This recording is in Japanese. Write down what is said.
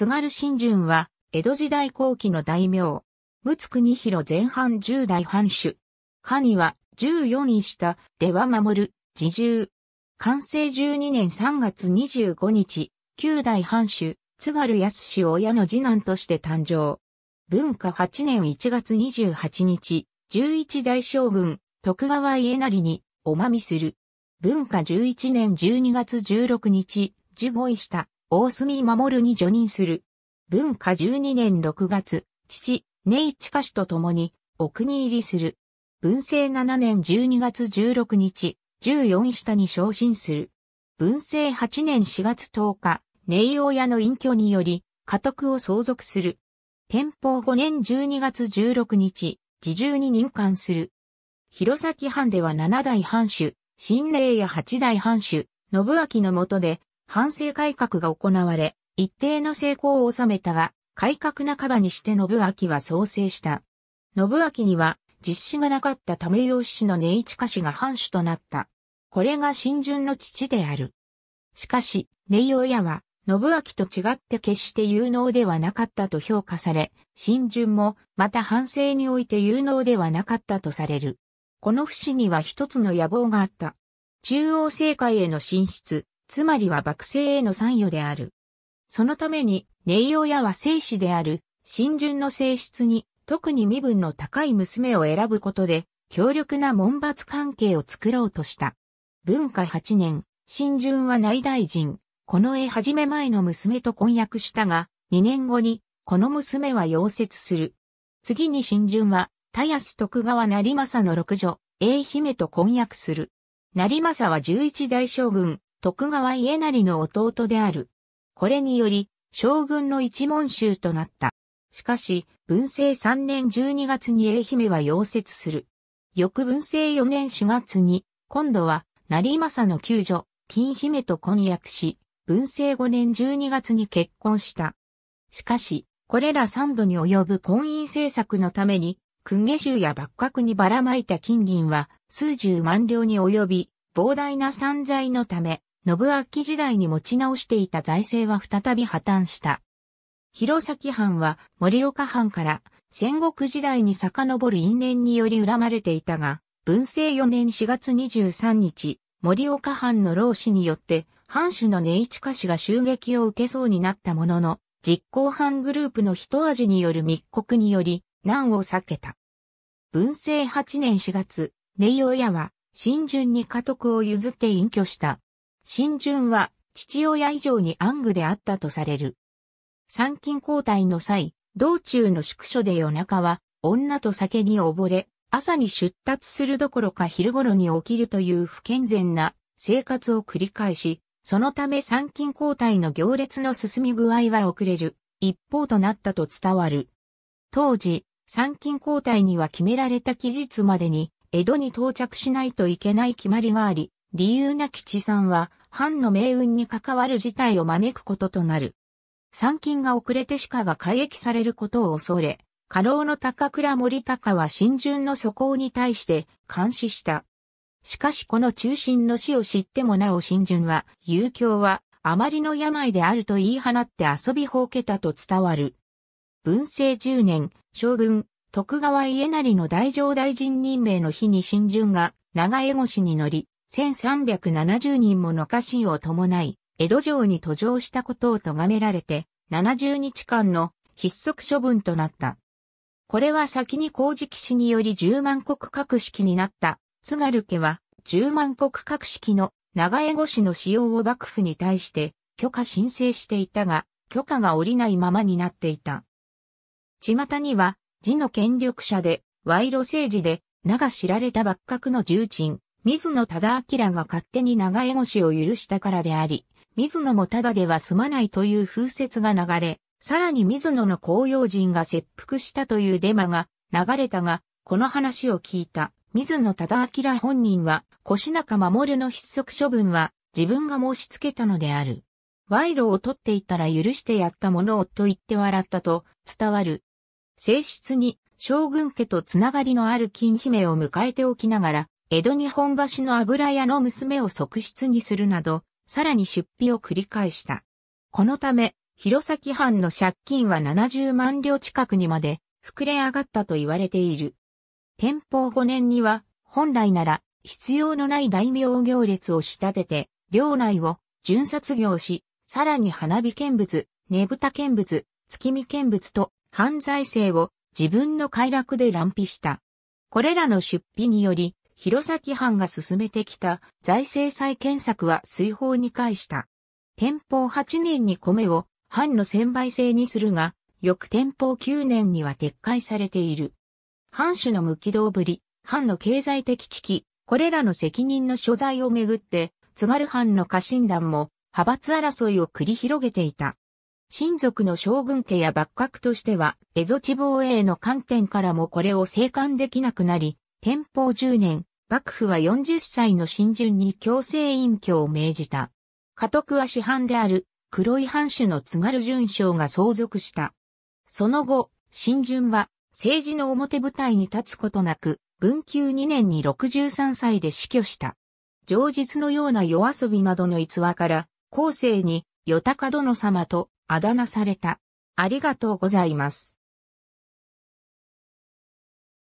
津軽新順は、江戸時代後期の大名。陸国広前半十代藩主。神は、十四位下、では守る、自重。完成十二年三月二十五日、九代藩主、津軽康氏親の次男として誕生。文化八年一月二十八日、十一代将軍、徳川家成に、おまみする。文化十一年十二月十六日、十五位下、大隅守に助任する。文化12年6月、父、根市歌手と共に、お国入りする。文政7年12月16日、14下に昇進する。文政8年4月10日、根王親の隠居により、家督を相続する。天保5年12月16日、自重に任官する。弘前藩では7代藩主、新霊や8代藩主、信明のもとで、反省改革が行われ、一定の成功を収めたが、改革半ばにして信明は創生した。信明には、実施がなかった為養氏の根市家氏が藩主となった。これが新順の父である。しかし、根養やは、信明と違って決して有能ではなかったと評価され、新順もまた反省において有能ではなかったとされる。この節には一つの野望があった。中央政界への進出、つまりは幕政への参与である。そのために、寧王やは政死である、新順の性質に、特に身分の高い娘を選ぶことで、強力な門閥関係を作ろうとした。文化8年、新順は内大臣、この絵始め前の娘と婚約したが、2年後に、この娘は溶接する。次に新順は、田安徳川成政の六女、英姫と婚約する。成政は11代将軍、徳川家成の弟である。これにより、将軍の一門衆となった。しかし、文政3年12月に愛媛は溶接する。翌文政4年4月に、今度は、成政の救助、金姫と婚約し、文政5年12月に結婚した。しかし、これら3度に及ぶ婚姻政策のために、訓下衆や幕閣にばらまいた金銀は数十万両に及び、膨大な散財のため、信明時代に持ち直していた財政は再び破綻した。弘前藩は盛岡藩から戦国時代に遡る因縁により恨まれていたが、文政4年4月23日、盛岡藩の老子によって、藩主の根市家氏が襲撃を受けそうになったものの、実行犯グループの一味による密告により、難を避けた。文政8年4月、根イ。親は、新順に家督を譲って隠居した。新順は父親以上に暗愚であったとされる。参勤交代の際、道中の宿所で夜中は女と酒に溺れ、朝に出立するどころか昼頃に起きるという不健全な生活を繰り返し、そのため参勤交代の行列の進み具合は遅れる一方となったと伝わる。当時、参勤交代には決められた期日までに江戸に到着しないといけない決まりがあり、理由なき地産は、藩の命運に関わる事態を招くこととなる。参勤が遅れて鹿が改役されることを恐れ、家老の高倉森高は新順の素行に対して監視した。しかしこの中心の死を知ってもなお新順は、遊興は、あまりの病であると言い放って遊びほうけたと伝わる。文政十年、将軍、徳川家成の大乗大臣任命の日に新順が長江越しに乗り、1370人もの家臣を伴い、江戸城に途上したことを咎められて、70日間の筆則処分となった。これは先に工事騎士により10万国格式になった、津軽家は10万国格式の長江越しの使用を幕府に対して許可申請していたが、許可が下りないままになっていた。巷には、字の権力者で、賄賂政治で、名が知られた幕閣の重鎮、水野忠明が勝手に長江越を許したからであり、水野もただでは済まないという風説が流れ、さらに水野の公用人が切腹したというデマが流れたが、この話を聞いた水野忠明本人は、腰中守の筆則処分は自分が申し付けたのである。賄賂を取っていたら許してやったものをと言って笑ったと伝わる。性質に将軍家とつながりのある金姫を迎えておきながら、江戸日本橋の油屋の娘を側室にするなど、さらに出費を繰り返した。このため、弘前藩の借金は70万両近くにまで膨れ上がったと言われている。天保5年には、本来なら必要のない大名行列を仕立てて、領内を巡殺業し、さらに花火見物、ねぶた見物、月見見物と犯罪性を自分の快楽で乱費した。これらの出費により、弘前藩が進めてきた財政再建策は水泡に介した。天保8年に米を藩の専売制にするが、翌天保9年には撤回されている。藩主の無軌道ぶり、藩の経済的危機、これらの責任の所在をめぐって、津軽藩の家臣団も派閥争いを繰り広げていた。親族の将軍家や幕閣としては、蝦夷地防衛の観点からもこれを生還できなくなり、天保10年、幕府は40歳の新順に強制隠居を命じた。家督は師範である黒い藩主の津軽順将が相続した。その後、新順は政治の表舞台に立つことなく、文久2年に63歳で死去した。上日のような夜遊びなどの逸話から、後世に、与高殿様とあだ名された。ありがとうございます。